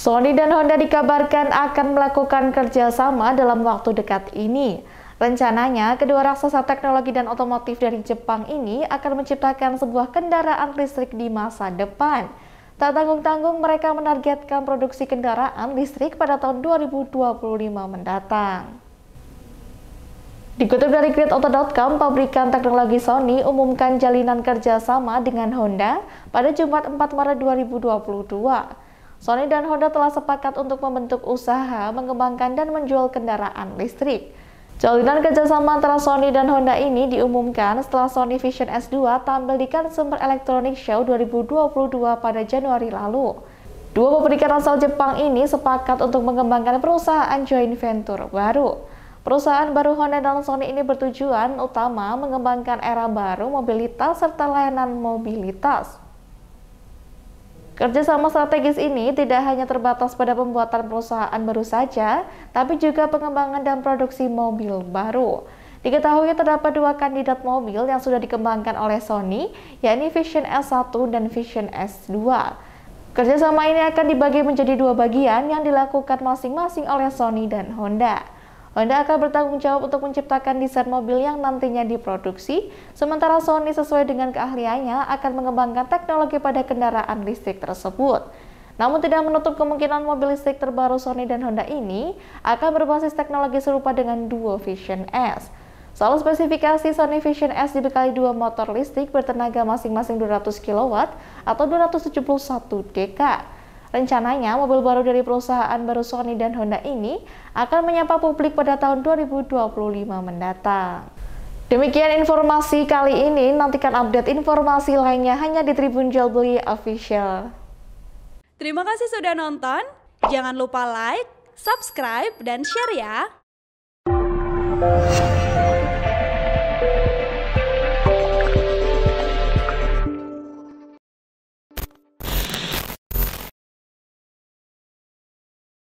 Sony dan Honda dikabarkan akan melakukan kerjasama dalam waktu dekat ini. Rencananya, kedua raksasa teknologi dan otomotif dari Jepang ini akan menciptakan sebuah kendaraan listrik di masa depan. Tak tanggung-tanggung, mereka menargetkan produksi kendaraan listrik pada tahun 2025 mendatang. Dikutip dari GridAuto.com, pabrikan teknologi Sony umumkan jalinan kerjasama dengan Honda pada Jumat 4 Maret 2022. Sony dan Honda telah sepakat untuk membentuk usaha mengembangkan dan menjual kendaraan listrik. Jalinan kerjasama antara Sony dan Honda ini diumumkan setelah Sony Vision S2 tampil di Consumer Electronics Show 2022 pada Januari lalu. Dua pemberikan asal Jepang ini sepakat untuk mengembangkan perusahaan joint venture baru. Perusahaan baru Honda dan Sony ini bertujuan utama mengembangkan era baru mobilitas serta layanan mobilitas. Kerjasama strategis ini tidak hanya terbatas pada pembuatan perusahaan baru saja, tapi juga pengembangan dan produksi mobil baru. Diketahui terdapat dua kandidat mobil yang sudah dikembangkan oleh Sony, yakni Vision S1 dan Vision S2. Kerjasama ini akan dibagi menjadi dua bagian yang dilakukan masing-masing oleh Sony dan Honda. Honda akan bertanggung jawab untuk menciptakan desain mobil yang nantinya diproduksi, sementara Sony sesuai dengan keahliannya akan mengembangkan teknologi pada kendaraan listrik tersebut. Namun tidak menutup kemungkinan mobil listrik terbaru Sony dan Honda ini akan berbasis teknologi serupa dengan Duo Vision S. Soal spesifikasi Sony Vision S dibekali dua motor listrik bertenaga masing-masing 200 kW atau 271 dk. Rencananya, mobil baru dari perusahaan baru Sony dan Honda ini akan menyapa publik pada tahun 2025 mendatang. Demikian informasi kali ini, nantikan update informasi lainnya hanya di Tribun Jual Beli Official. Terima kasih sudah nonton, jangan lupa like, subscribe, dan share ya!